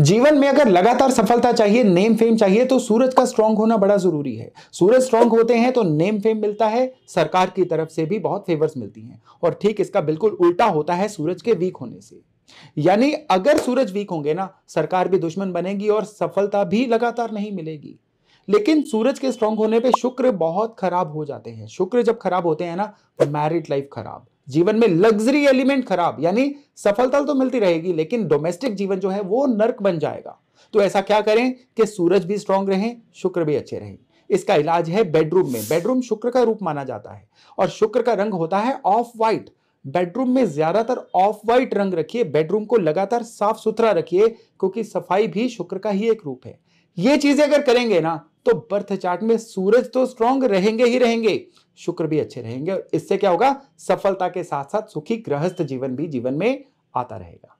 जीवन में अगर लगातार सफलता चाहिए नेम फेम चाहिए तो सूरज का स्ट्रांग होना बड़ा जरूरी है सूरज स्ट्रांग होते हैं तो नेम फेम मिलता है सरकार की तरफ से भी बहुत फेवर्स मिलती हैं और ठीक इसका बिल्कुल उल्टा होता है सूरज के वीक होने से यानी अगर सूरज वीक होंगे ना सरकार भी दुश्मन बनेगी और सफलता भी लगातार नहीं मिलेगी लेकिन सूरज के स्ट्रांग होने पे शुक्र बहुत खराब हो जाते हैं शुक्र जब खराब होते हैं ना मैरिड तो लाइफ खराब जीवन में लग्जरी एलिमेंट खराब यानी सफलता तो मिलती रहेगी लेकिन डोमेस्टिक जीवन जो है वो नर्क बन जाएगा तो ऐसा क्या करें कि सूरज भी स्ट्रांग रहे शुक्र भी अच्छे रहें इसका इलाज है बेडरूम में बेडरूम शुक्र का रूप माना जाता है और शुक्र का रंग होता है ऑफ वाइट बेडरूम में ज्यादातर ऑफ वाइट रंग रखिए बेडरूम को लगातार साफ सुथरा रखिए क्योंकि सफाई भी शुक्र का ही एक रूप है ये चीजें अगर करेंगे ना तो बर्थ चार्ट में सूरज तो स्ट्रांग रहेंगे ही रहेंगे शुक्र भी अच्छे रहेंगे और इससे क्या होगा सफलता के साथ साथ सुखी गृहस्थ जीवन भी जीवन में आता रहेगा